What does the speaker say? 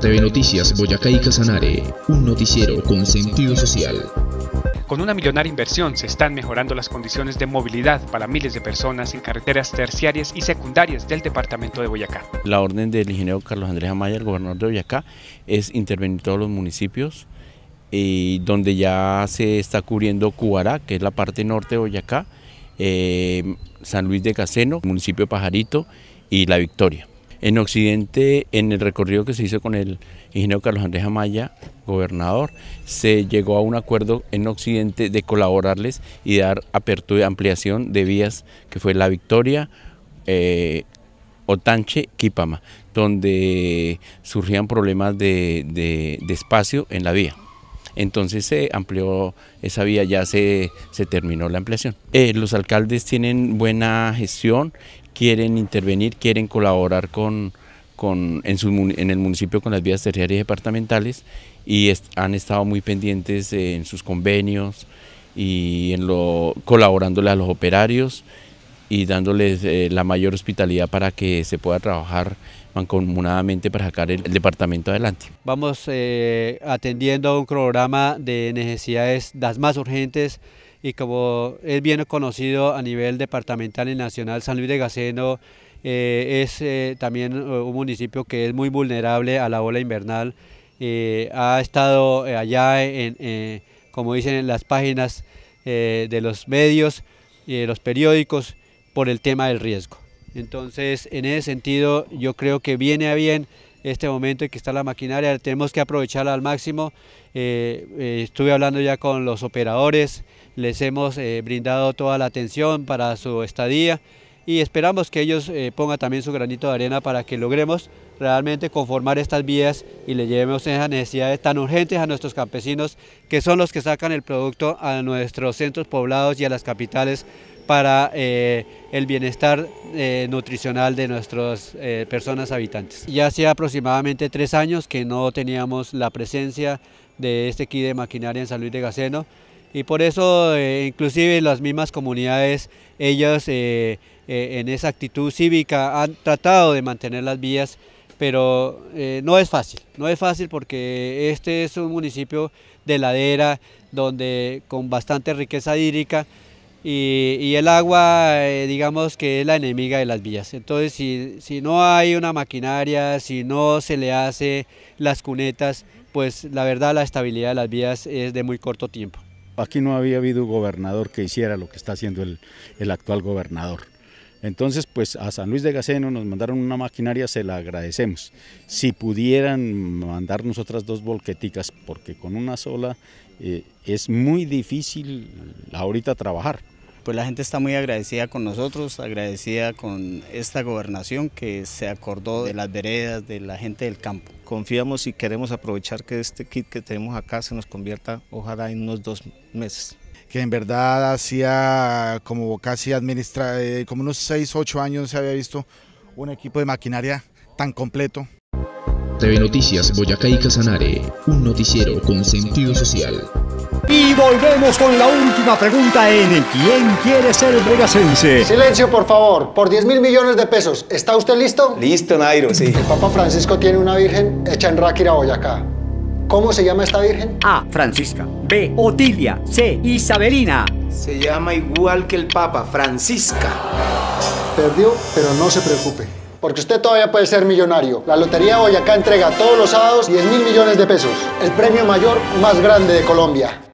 TV Noticias Boyacá y Casanare, un noticiero con sentido social. Con una millonaria inversión se están mejorando las condiciones de movilidad para miles de personas en carreteras terciarias y secundarias del departamento de Boyacá. La orden del ingeniero Carlos Andrés Amaya, el gobernador de Boyacá, es intervenir todos los municipios eh, donde ya se está cubriendo Cubará, que es la parte norte de Boyacá, eh, San Luis de Caseno, municipio Pajarito y La Victoria. En Occidente, en el recorrido que se hizo con el ingeniero Carlos Andrés Amaya, gobernador, se llegó a un acuerdo en Occidente de colaborarles y dar apertura, ampliación de vías, que fue La Victoria, eh, Otanche, Quipama, donde surgían problemas de, espacio en la vía. Entonces se amplió esa vía, ya se, se terminó la ampliación. Eh, los alcaldes tienen buena gestión quieren intervenir, quieren colaborar con, con, en, el municipio con las vías terciarias departamentales y han estado muy pendientes en sus convenios y en lo, colaborándole a los operarios y dándoles eh, la mayor hospitalidad para que se pueda trabajar mancomunadamente para sacar el, departamento adelante. Vamos eh, atendiendo atendiendo un programa de necesidades las más urgentes y como es bien conocido a nivel departamental y nacional, San Luis de Gaceno eh, es eh, también eh, un municipio que es muy vulnerable a la ola invernal. ha estado allá, como dicen en las páginas de los medios y los periódicos, por el tema del riesgo. Entonces, en ese sentido, yo creo que viene a bien este momento en que está la maquinaria, tenemos que aprovecharla al máximo. Eh, eh, estuve hablando ya con los operadores, les hemos eh, brindado toda la atención para su estadía y esperamos que ellos pongan también su granito de arena para que logremos realmente conformar estas vías y le llevemos esas necesidades tan urgentes a nuestros campesinos que son los que sacan el producto a nuestros centros poblados y a las capitales para eh, el bienestar eh, nutricional de nuestras eh, personas habitantes. Ya hacía aproximadamente tres años que no teníamos la presencia de este kit de maquinaria en San Luis de Gaceno y por eso inclusive las mismas comunidades, ellas en esa actitud cívica han tratado de mantener las vías pero no es fácil, no es fácil porque este es un municipio de ladera donde con bastante riqueza hídrica y, el agua, eh, digamos que es la enemiga de las vías. Entonces, si, no hay una maquinaria, si no se le hace las cunetas, pues la verdad la estabilidad de las vías es de muy corto tiempo. Aquí no había habido gobernador que hiciera lo que está haciendo el, actual gobernador. Entonces, pues a San Luis de Gaceno nos mandaron una maquinaria, se la agradecemos. Si pudieran mandarnos otras dos volqueticas, porque con una sola eh, es muy difícil ahorita trabajar pues la gente está muy agradecida con nosotros, agradecida con esta gobernación que se acordó de las veredas, de la gente del campo. Confiamos y queremos aprovechar que este kit que tenemos acá se nos convierta ojalá en unos dos meses que en verdad hacía como casi administra, eh, como unos 6, 8 años se había visto un equipo de maquinaria tan completo. TV Noticias Boyacá y Casanare, un noticiero con sentido social. Y volvemos con la última pregunta en ¿Quién quiere ser bregacense? Silencio, por favor. Por 10 mil millones de pesos, ¿está usted listo? Listo, Nairo, sí. El Papa Francisco tiene una virgen hecha en Ráquira, Boyacá. ¿Cómo se llama esta virgen? A. Francisca. B. Otilia. C. Isabelina. Se llama igual que el Papa, Francisca. Perdió, pero no se preocupe porque usted todavía puede ser millonario. La Lotería Boyacá entrega todos los sábados 10 mil millones de pesos, el premio mayor más grande de Colombia.